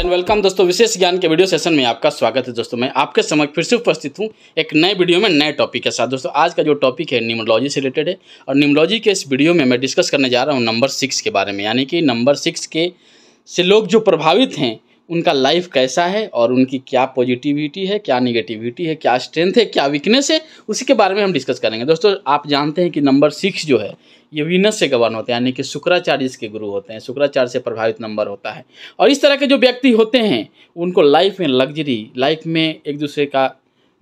and welcome दोस्तों विशेष ज्ञान के वीडियो सेशन में आपका स्वागत है दोस्तों मैं आपके समक्ष फिर से उपस्थित हूँ एक नए वीडियो में नए टॉपिक के साथ दोस्तों आज का जो टॉपिक है न्यूमोलॉजी से रिलेटेड है और न्यूमोलॉजी के इस वीडियो में मैं डिस्कस करने जा रहा हूँ नंबर सिक्स के बारे में यानी कि नंबर सिक्स के से लोग जो प्रभावित हैं उनका लाइफ कैसा है और उनकी क्या पॉजिटिविटी है क्या निगेटिविटी है क्या स्ट्रेंथ है क्या वीकनेस है उसी के बारे में हम डिस्कस करेंगे दोस्तों आप जानते हैं कि नंबर सिक्स जो है ये वीनस से गवर्न होते हैं यानी कि शुक्राचार्य इसके गुरु होते हैं शुक्राचार्य से प्रभावित नंबर होता है और इस तरह के जो व्यक्ति होते हैं उनको लाइफ में लग्जरी लाइफ में एक दूसरे का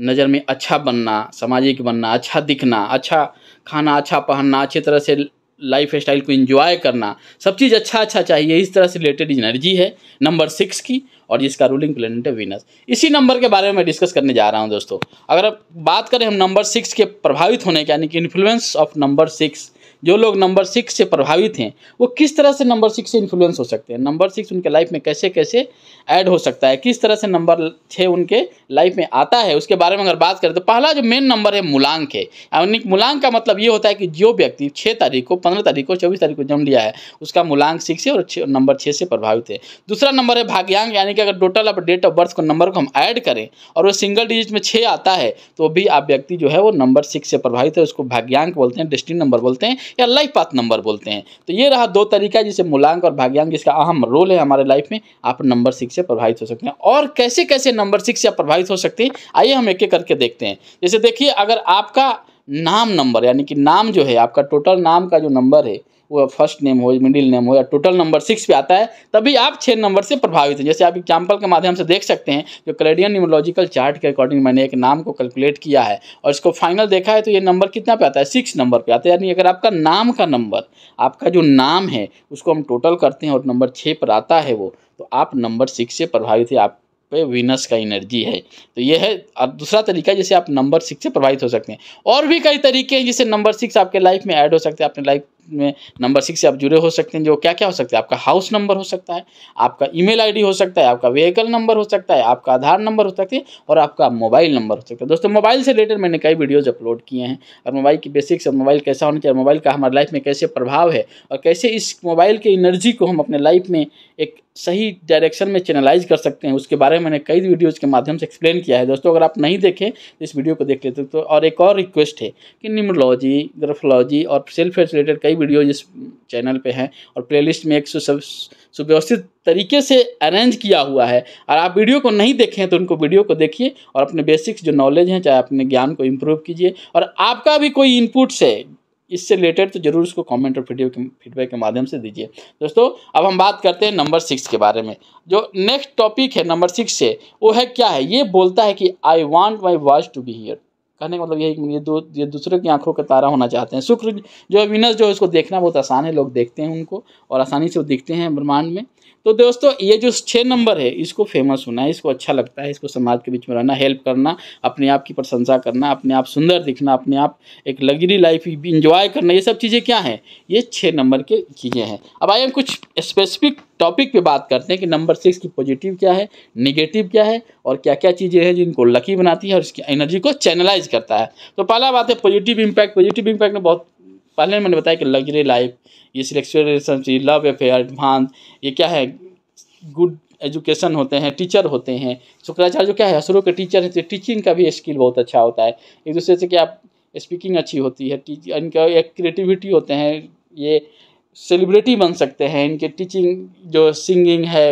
नज़र में अच्छा बनना सामाजिक बनना अच्छा दिखना अच्छा खाना अच्छा पहनना अच्छी तरह से लाइफ स्टाइल को इंजॉय करना सब चीज़ अच्छा अच्छा चाहिए इस तरह से रिलेटेड एनर्जी है नंबर सिक्स की और जिसका रूलिंग प्लेनेट है वीनस इसी नंबर के बारे में मैं डिस्कस करने जा रहा हूँ दोस्तों अगर आप बात करें हम नंबर सिक्स के प्रभावित होने के यानी कि इन्फ्लुएंस ऑफ नंबर सिक्स जो लोग नंबर सिक्स से प्रभावित हैं वो किस तरह से नंबर सिक्स से इन्फ्लुएंस हो सकते हैं नंबर सिक्स उनके लाइफ में कैसे कैसे ऐड हो सकता है किस तरह से नंबर छः उनके लाइफ में आता है उसके बारे में अगर बात करें तो पहला जो मेन नंबर है मूलांक है यानी मूलांक का मतलब ये होता है कि जो व्यक्ति छः तारीख को पंद्रह तारीख को चौबीस तारीख को जन्म लिया है उसका मूलांक सिक्स है और नंबर छः से प्रभावित है दूसरा नंबर है भाग्यांक यानी कि अगर टोटल आप डेट ऑफ बर्थ को नंबर को हम ऐड करें और वो सिंगल डिजिट में छः आता है तो भी आप व्यक्ति जो है वो नंबर सिक्स से प्रभावित है उसको भाग्यांक बोलते हैं डिस्टिन नंबर बोलते हैं या लाइफ पाथ नंबर बोलते हैं तो ये रहा दो तरीका जिसे मूलांक और भाग्यांक जिसका अहम रोल है हमारे लाइफ में आप नंबर सिक्स से प्रभावित हो सकते हैं और कैसे कैसे नंबर सिक्स से प्रभावित हो सकते हैं आइए हम एक एक करके देखते हैं जैसे देखिए अगर आपका नाम नंबर यानी कि नाम जो है आपका टोटल नाम का जो नंबर है वो फर्स्ट नेम हो मिडिल नेम हो या टोटल नंबर सिक्स पे आता है तभी आप छः नंबर से प्रभावित हैं जैसे आप एग्जाम्पल के माध्यम से देख सकते हैं जो कलेडियन न्यूमोलॉजिकल चार्ट के अकॉर्डिंग मैंने एक नाम को कैलकुलेट किया है और इसको फाइनल देखा है तो ये नंबर कितना पे आता है सिक्स नंबर पर आता है यानी अगर आपका नाम का नंबर आपका जो नाम है उसको हम टोटल करते हैं और नंबर छः पर आता है वो तो आप नंबर सिक्स से प्रभावित है आप पे विनस का एनर्जी है तो यह है और दूसरा तरीका जैसे आप नंबर सिक्स से प्रभावित हो सकते हैं और भी कई तरीके हैं जिसे नंबर सिक्स आपके लाइफ में ऐड हो सकते हैं अपने लाइफ में नंबर सिक्स से आप जुड़े हो सकते हैं जो क्या क्या हो सकता है आपका हाउस नंबर हो सकता है आपका ईमेल आईडी हो सकता है आपका व्हीकल नंबर हो सकता है आपका आधार नंबर हो सकता है और आपका मोबाइल नंबर हो सकता है दोस्तों मोबाइल से रिलेटेड मैंने कई वीडियोज़ अपलोड किए हैं और मोबाइल की बेसिक्स और मोबाइल कैसा होना चाहिए मोबाइल का हमारे लाइफ में कैसे प्रभाव है और कैसे इस मोबाइल के एनर्जी को हम अपने लाइफ में एक सही डायरेक्शन में चैनलाइज कर सकते हैं उसके बारे में मैंने कई वीडियोज़ के माध्यम से एक्सप्लेन किया है दोस्तों अगर आप नहीं देखें तो इस वीडियो को देख लेते तो और एक और रिक्वेस्ट है कि न्यूमरोलॉजी ग्राफोलॉजी और सेल्फ रिलेटेड कई वीडियो जिस चैनल पे हैं और प्लेलिस्ट में एक सुव्यवस्थित तरीके से अरेंज किया हुआ है और आप वीडियो को नहीं देखें तो उनको वीडियो को देखिए और अपने बेसिक्स जो नॉलेज हैं चाहे अपने ज्ञान को इम्प्रूव कीजिए और आपका भी कोई इनपुट्स है इससे रिलेटेड तो जरूर उसको कमेंट और वीडियो के फीडबैक के माध्यम से दीजिए दोस्तों अब हम बात करते हैं नंबर सिक्स के बारे में जो नेक्स्ट टॉपिक है नंबर सिक्स से वो है क्या है ये बोलता है कि I want my watch to be here कहने का मतलब यही ये दो ये दूसरे की आंखों का तारा होना चाहते हैं शुक्र जो विनस जो उसको देखना बहुत आसान है लोग देखते हैं उनको और आसानी से वो दिखते हैं ब्रह्मांड में तो दोस्तों ये जो छः नंबर है इसको फेमस होना है इसको अच्छा लगता है इसको समाज के बीच में रहना हेल्प करना अपने आप की प्रशंसा करना अपने आप सुंदर दिखना अपने आप एक लग्जरी लाइफ इंजॉय करना ये सब चीज़ें क्या हैं ये छः नंबर के चीज़ें हैं अब आइए कुछ स्पेसिफिक टॉपिक पे बात करते हैं कि नंबर सिक्स की पॉजिटिव क्या है निगेटिव क्या है और क्या क्या चीज़ें हैं जिनको लकी बनाती है और इसकी एनर्जी को चैनलाइज करता है तो पहला बात है पॉजिटिव इम्पैक्ट पॉजिटिव इम्पैक्ट में बहुत पहले मैंने बताया कि लग्जरी लाइफ ये sexual relationship love affair advance ये क्या है गुड एजुकेशन होते हैं टीचर होते हैं शुक्राचार्य जो क्या है असुरों के टीचर हैं तो टीचिंग का भी स्किल बहुत अच्छा होता है एक दूसरे से क्या स्पीकिंग अच्छी होती है इनका एक क्रिएटिविटी होते हैं ये सेलिब्रिटी बन सकते हैं इनके टीचिंग जो सिंगिंग है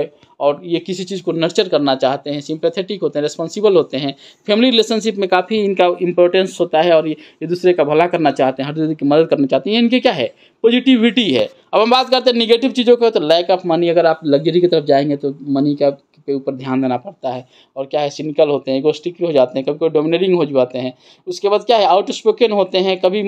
और ये किसी चीज़ को नर्चर करना चाहते हैं सिंपैथेटिक होते हैं रेस्पॉन्सिबल होते हैं फैमिली रिलेशनशिप में काफ़ी इनका इंपॉर्टेंस होता है और ये एक दूसरे का भला करना चाहते हैं हर दूसरे की मदद करना चाहते हैं इनके क्या है पॉजिटिविटी है अब हम बात करते हैं निगेटिव चीज़ों का तो लैक ऑफ मनी अगर आप लग्जरी की तरफ जाएंगे तो मनी का के ऊपर ध्यान देना पड़ता है और क्या है सिनिकल होते हैं गोष्टिक हो जाते हैं कभी कोई डोमिनेटिंग हो जाते हैं उसके बाद क्या है आउट स्पोकन होते हैं कभी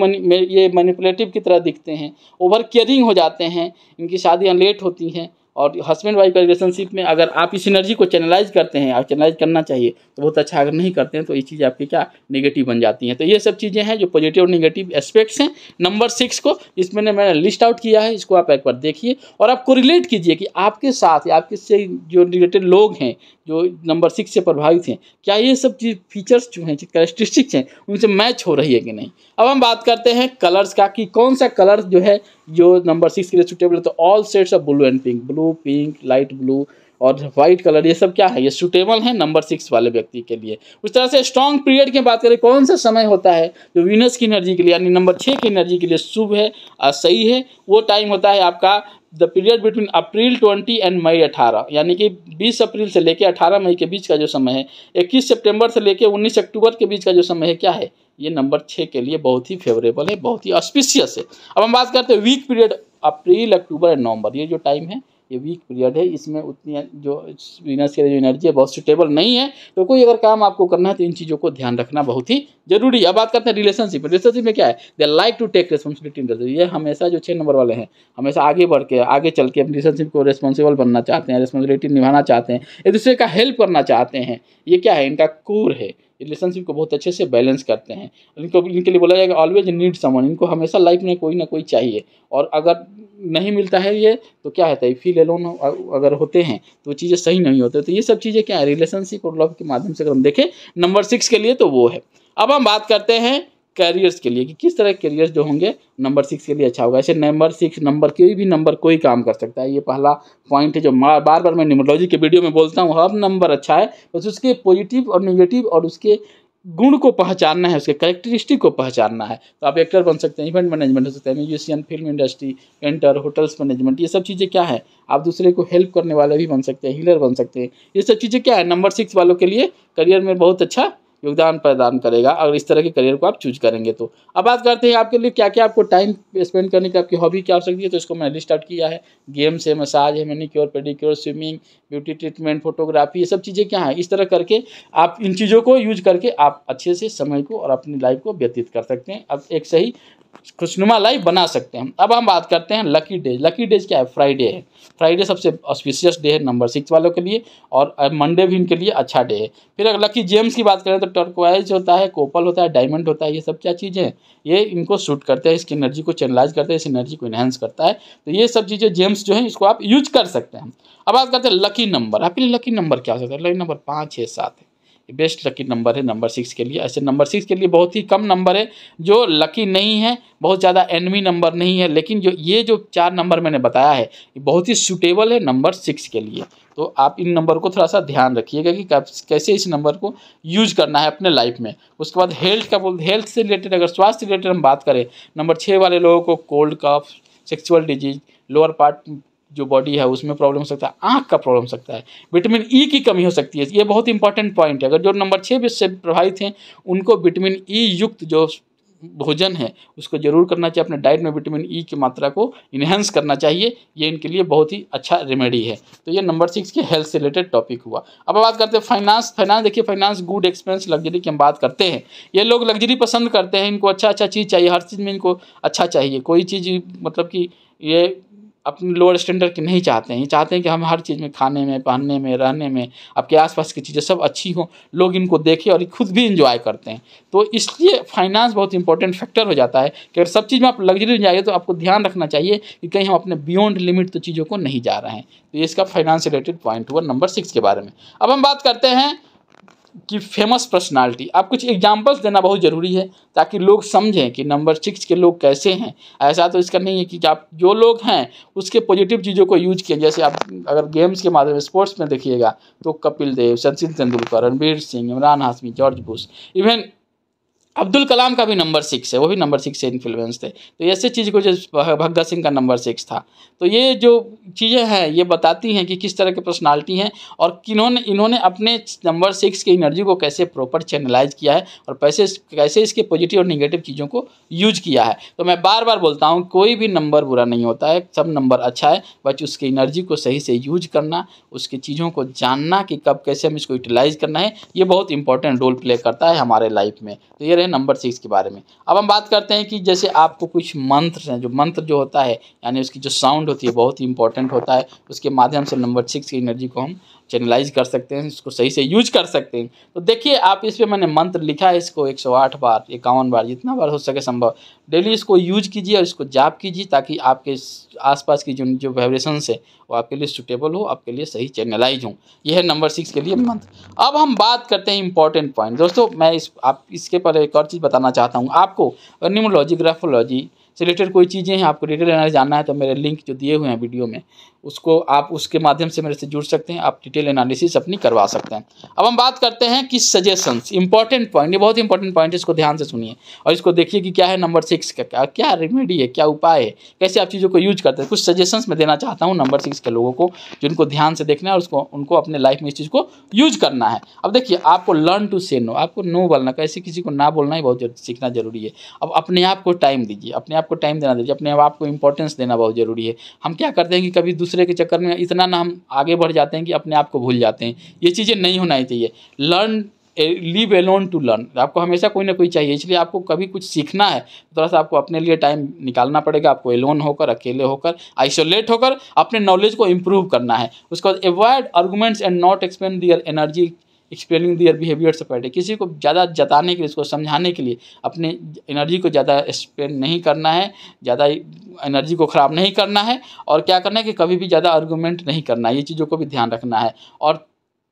ये मैनिपुलेटिव की तरह दिखते हैं ओवर केयरिंग हो जाते हैं इनकी शादियाँ लेट होती हैं और हस्बैंड वाइफ का रिलेशनशिप में अगर आप इस एनर्जी को चैनलाइज करते हैं और चैनलाइज करना चाहिए तो बहुत अच्छा अगर नहीं करते हैं तो ये चीज़ आपकी क्या नेगेटिव बन जाती हैं तो ये सब चीज़ें हैं जो पॉजिटिव और नेगेटिव एस्पेक्ट्स हैं नंबर सिक्स को इसमें मैंने लिस्ट आउट किया है इसको आप एक बार देखिए और आप रिलेट कीजिए कि आपके साथ आपके से जो रिलेटेड लोग हैं जो नंबर सिक्स से प्रभावित हैं क्या ये सब चीज़ फीचर्स जो हैं करेक्टरिस्टिक्स हैं उनसे मैच हो रही है कि नहीं अब हम बात करते हैं कलर्स का कि कौन सा कलर जो है जो नंबर सिक्स के लिए सुटेबल है तो all sets of blue and pink blue blue pink light blue और व्हाइट कलर ये सब क्या है ये सुटेबल है नंबर सिक्स वाले व्यक्ति के लिए उस तरह से स्ट्रॉन्ग पीरियड की बात करें कौन सा समय होता है जो वीनस की एनर्जी के लिए यानी नंबर छः की एनर्जी के लिए शुभ है और सही है वो टाइम होता है आपका the period between April twenty and May अठारह यानी कि बीस अप्रैल से लेकर अठारह मई के बीच का जो समय है इक्कीस सितंबर से लेकर उन्नीस अक्टूबर के बीच का जो समय है क्या है ये नंबर छः के लिए बहुत ही फेवरेबल है बहुत ही ऑस्पिशियस है अब हम बात करते हैं weak period April October and November ये जो टाइम है ये वीक पीरियड है इसमें उतनी जो वीनस के जो एनर्जी है बहुत सुटेबल नहीं है तो कोई अगर काम आपको करना है तो इन चीज़ों को ध्यान रखना बहुत ही जरूरी है बात करते हैं रिलेशनशिप रिलेशनशिप में क्या है they like to take responsibility in ये हमेशा जो छः नंबर वाले हैं हमेशा आगे बढ़ के आगे चल के रिलेशनशिप को रेस्पॉन्सिबल बनना चाहते हैं रिस्पॉन्सिबिलिटी निभाना चाहते हैं एक दूसरे का हेल्प करना चाहते हैं ये क्या है इनका कोर है रिलेशनशिप को बहुत अच्छे से बैलेंस करते हैं इनको इनके लिए बोला जाएगा ऑलवेज नीड समन इनको हमेशा लाइफ में कोई ना कोई चाहिए और अगर नहीं मिलता है ये तो क्या होता है फील एलोन अगर होते हैं तो चीज़ें सही नहीं होते तो ये सब चीज़ें क्या है रिलेशनशिप और लव के माध्यम से अगर हम देखें नंबर सिक्स के लिए तो वो है अब हम बात करते हैं कैरियर्स के लिए कि किस तरह के कैरियर्स जो होंगे नंबर सिक्स के लिए अच्छा होगा ऐसे नंबर सिक्स नंबर कोई भी नंबर कोई काम कर सकता है ये पहला पॉइंट है जो बार बार मैं न्यूमरोलॉजी के वीडियो में बोलता हूँ हर नंबर अच्छा है बस उसके पॉजिटिव और निगेटिव और उसके गुण को पहचानना है उसके करेक्टरिस्टिक को पहचानना है तो आप एक्टर बन सकते हैं इवेंट मैनेजमेंट हो सकते हैं musician film industry enter hotels management ये सब चीज़ें क्या है आप दूसरे को हेल्प करने वाले भी बन सकते हैं हीलर बन सकते हैं ये सब चीज़ें क्या है नंबर सिक्स वालों के लिए करियर में बहुत अच्छा योगदान प्रदान करेगा अगर इस तरह के करियर को आप चूज करेंगे तो अब बात करते हैं आपके लिए क्या क्या आपको टाइम स्पेंड करने की आपकी हॉबी क्या हो सकती है तो इसको मैंने लिस्ट आउट किया है गेम्स है मसाज है manicure pedicure swimming beauty treatment photography ये सब चीज़ें क्या हैं इस तरह करके आप इन चीज़ों को यूज करके आप अच्छे से समय को और अपनी लाइफ को व्यतीत कर सकते हैं अब एक सही खुशनुमा लाइफ बना सकते हैं अब हम बात करते हैं लकी डेज लकी डेज क्या है फ्राइडे है फ्राइडे सबसे ऑस्पिशियस डे है नंबर सिक्स वालों के लिए और मंडे भी इनके लिए अच्छा डे है फिर अगर लकी जेम्स की बात करें तो टर्कवाइज होता है कोपल होता है डायमंड होता है ये सब क्या चीज़ें हैं ये इनको सूट करते हैं इसकी एनर्जी को चैनलाइज करते हैं इस एनर्जी को इन्हेंस करता है तो ये सब चीज़ें जेम्स जो है इसको आप यूज कर सकते हैं अब बात करते हैं लकी नंबर आपके लिए लकी नंबर क्या हो सकता है लकी नंबर पाँच छः सात है बेस्ट लकी नंबर है नंबर सिक्स के लिए ऐसे नंबर सिक्स के लिए बहुत ही कम नंबर है जो लकी नहीं है बहुत ज़्यादा एनमी नंबर नहीं है लेकिन जो ये जो चार नंबर मैंने बताया है ये बहुत ही सूटेबल है नंबर सिक्स के लिए तो आप इन नंबर को थोड़ा सा ध्यान रखिएगा कि कैसे इस नंबर को यूज करना है अपने लाइफ में उसके बाद हेल्थ का बोल हेल्थ से रिलेटेड अगर स्वास्थ्य रिलेटेड हम बात करें नंबर छः वाले लोगों को cold cough sexual disease lower part जो बॉडी है उसमें प्रॉब्लम हो सकता है आँख का प्रॉब्लम हो सकता है विटामिन ई e की कमी हो सकती है ये बहुत इंपॉर्टेंट पॉइंट है अगर जो नंबर छः से प्रभावित हैं उनको विटामिन ई e युक्त जो भोजन है उसको जरूर करना चाहिए अपने डाइट में विटामिन ई e की मात्रा को इन्हेंस करना चाहिए ये इनके लिए बहुत ही अच्छा रेमेडी है तो ये नंबर सिक्स के हेल्थ से रिलेटेड टॉपिक हुआ अब बात करते हैं फाइनेंस फाइनेंस देखिए फाइनेंस गुड एक्सपेंस लग्जरी की हम बात करते हैं ये लोग लग्जरी पसंद करते हैं इनको अच्छा अच्छा चीज़ चाहिए हर चीज़ में इनको अच्छा चाहिए कोई चीज़ मतलब कि ये अपने लोअर स्टैंडर्ड के नहीं चाहते हैं चाहते हैं कि हम हर चीज़ में खाने में पहनने में रहने में आपके आसपास की चीज़ें सब अच्छी हों लोग इनको देखें और खुद भी इंजॉय करते हैं तो इसलिए फाइनेंस बहुत इंपॉर्टेंट फैक्टर हो जाता है कि अगर सब चीज़ में आप लग्जरी में जाइए तो आपको ध्यान रखना चाहिए कि कहीं हम अपने बियॉन्ड लिमिट तो चीज़ों को नहीं जा रहे हैं तो ये इसका फाइनेंस रिलेटेड पॉइंट हुआ नंबर सिक्स के बारे में अब हम बात करते हैं की फेमस पर्सनालिटी आप कुछ एग्जाम्पल्स देना बहुत ज़रूरी है ताकि लोग समझें कि नंबर सिक्स के लोग कैसे हैं ऐसा तो इसका नहीं है कि आप जो लोग हैं उसके पॉजिटिव चीज़ों को यूज किए जैसे आप अगर गेम्स के माध्यम स्पोर्ट्स में देखिएगा तो Kapil Dev Sachin Tendulkar Ranveer Singh Imran Hashmi George Bush even Abdul Kalam का भी नंबर सिक्स है वो भी नंबर सिक्स से इन्फ्लुएंस थे तो ऐसे चीज़ को जो भगत सिंह का नंबर सिक्स था तो ये जो चीज़ें हैं ये बताती हैं कि किस तरह की पर्सनालिटी हैं और किन्होंने इन्होंने अपने नंबर सिक्स की एनर्जी को कैसे प्रॉपर चैनलाइज किया है और पैसे कैसे इसके पॉजिटिव और निगेटिव चीज़ों को यूज किया है तो मैं बार बार बोलता हूँ कोई भी नंबर बुरा नहीं होता है सब नंबर अच्छा है बट उसके एनर्जी को सही से यूज करना उसकी चीज़ों को जानना कि कब कैसे हम इसको यूटिलाइज़ करना है ये बहुत इंपॉर्टेंट रोल प्ले करता है हमारे लाइफ में तो ये नंबर सिक्स के बारे में अब हम बात करते हैं कि जैसे आपको कुछ मंत्र हैं जो मंत्र जो होता है यानी उसकी जो साउंड होती है बहुत ही इंपॉर्टेंट होता है उसके माध्यम से नंबर सिक्स की एनर्जी को हम चैनलाइज कर सकते हैं इसको सही से यूज कर सकते हैं तो देखिए आप इस पर मैंने मंत्र लिखा है इसको 108 बार इक्यावन बार जितना बार हो सके संभव डेली इसको यूज कीजिए और इसको जाप कीजिए ताकि आपके आसपास की जो जो वाइब्रेशन है वो आपके लिए सुटेबल हो आपके लिए सही चैनलाइज हो यह है नंबर सिक्स के लिए मंत्र अब हम बात करते हैं इंपॉर्टेंट पॉइंट दोस्तों मैं इस आप इसके पर एक और चीज़ बताना चाहता हूँ आपको न्यूमोलॉजी ग्राफोलॉजी से रिलेटेड कोई चीज़ें हैं आपको डिटेल एनालिसिस जानना है तो मेरे लिंक जो दिए हुए हैं वीडियो में उसको आप उसके माध्यम से मेरे से जुड़ सकते हैं आप डिटेल एनालिसिस अपनी करवा सकते हैं अब हम बात करते हैं कि सजेशंस इंपॉर्टेंट पॉइंट ये बहुत इंपॉर्टेंट पॉइंट है इसको ध्यान से सुनिए और इसको देखिए कि क्या है नंबर सिक्स का क्या क्या रेमेडी है क्या उपाय है कैसे आप चीज़ों को यूज करते हैं कुछ सजेशंस मैं देना चाहता हूँ नंबर सिक्स के लोगों को जिनको ध्यान से देखना है और उसको उनको अपने लाइफ में इस चीज़ को यूज करना है अब देखिए आपको लर्न टू से नो आपको नो बोलना कैसे किसी को ना बोलना ही बहुत सीखना जरूरी है अब अपने आप को टाइम दीजिए अपने आप आपको टाइम देना चाहिए अपने आप को इंपॉर्टेंस देना बहुत ज़रूरी है हम क्या करते हैं कि कभी दूसरे के चक्कर में इतना ना हम आगे बढ़ जाते हैं कि अपने आप को भूल जाते हैं ये चीज़ें नहीं होना चाहिए learn leave alone to learn आपको हमेशा कोई ना कोई चाहिए इसलिए आपको कभी कुछ सीखना है तो थोड़ा सा आपको अपने लिए टाइम निकालना पड़ेगा आपको एलोन होकर अकेले होकर आइसोलेट होकर अपने नॉलेज को इम्प्रूव करना है उसके बाद avoid arguments and not expend their energy explaining their behaviour से पैटर्न किसी को ज़्यादा जताने के लिए उसको समझाने के लिए अपने एनर्जी को ज़्यादा एक्सप्लेन नहीं करना है ज़्यादा एनर्जी को ख़राब नहीं करना है और क्या करना है कि कभी भी ज़्यादा आर्गूमेंट नहीं करना है ये चीज़ों को भी ध्यान रखना है और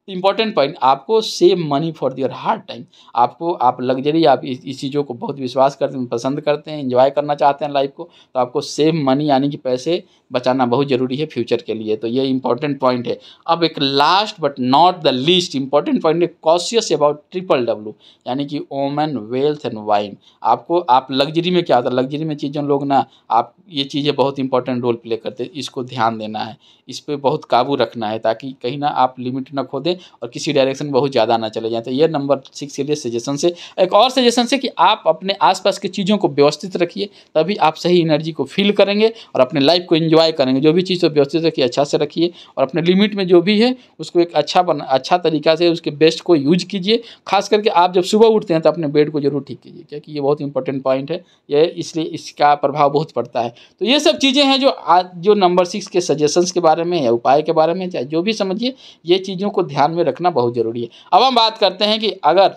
इंपॉर्टेंट पॉइंट आपको save money for their hard time आपको आप लग्जरी आप इस, इस चीज़ों को बहुत विश्वास करते हैं पसंद करते हैं इन्जॉय करना चाहते हैं लाइफ को तो आपको सेव मनी यानी कि पैसे बचाना बहुत ज़रूरी है फ्यूचर के लिए तो ये इंपॉर्टेंट पॉइंट है अब एक last but not the least important point है कॉशियस अबाउट ट्रिपल डब्ल्यू यानी कि ओमन वेल्थ एंड वाइन आपको आप लग्जरी में क्या होता है लग्जरी में चीज़ों लोग ना आप ये चीज़ें बहुत इंपॉर्टेंट रोल प्ले करते हैं इसको ध्यान देना है इस पर बहुत काबू रखना है ताकि कहीं ना आप लिमिट ना खो दें और किसी डायरेक्शन में बहुत ज़्यादा ना चले जाए तो ये नंबर सिक्स के लिए सजेशन से एक और सजेशन से कि आप अपने आसपास की चीज़ों को व्यवस्थित रखिए तभी आप सही एनर्जी को फील करेंगे और अपने लाइफ को इन्जॉय करेंगे जो भी चीज़ को व्यवस्थित रखिए अच्छा से रखिए और अपने लिमिट में जो भी है उसको एक अच्छा बना अच्छा तरीका से उसके बेस्ट को यूज कीजिए खास करके आप जब सुबह उठते हैं तो अपने बेड को जरूर ठीक कीजिए क्योंकि ये बहुत इंपॉर्टेंट पॉइंट है ये इसलिए इसका प्रभाव बहुत पड़ता है तो ये सब चीज़ें हैं जो आज जो नंबर सिक्स के सजेशंस के बारे में या उपाय के बारे में चाहे जो भी समझिए ये चीज़ों को ध्यान ध्यान में रखना बहुत ज़रूरी है अब हम बात करते हैं कि अगर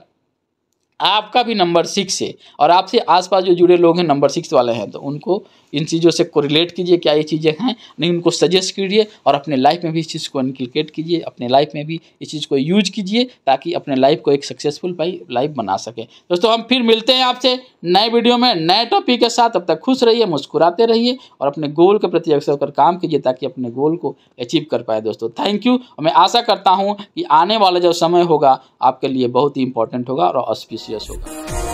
आपका भी नंबर सिक्स है और आपसे आसपास जो जुड़े लोग हैं नंबर सिक्स वाले हैं तो उनको इन चीज़ों से कोरिलेट कीजिए क्या ये चीज़ें हैं नहीं उनको सजेस्ट कीजिए और अपने लाइफ में भी इस चीज़ को इनकलकेट कीजिए अपने लाइफ में भी इस चीज़ को यूज कीजिए ताकि अपने लाइफ को एक सक्सेसफुल भाई लाइफ बना सके दोस्तों हम फिर मिलते हैं आपसे नए वीडियो में नए टॉपिक के साथ अब तक खुश रहिए मुस्कुराते रहिए और अपने गोल के प्रति अक्सर कर काम कीजिए ताकि अपने गोल को अचीव कर पाए दोस्तों थैंक यू मैं आशा करता हूँ कि आने वाला जो समय होगा आपके लिए बहुत ही इंपॉर्टेंट होगा और ऑस्पिशियस यश होगा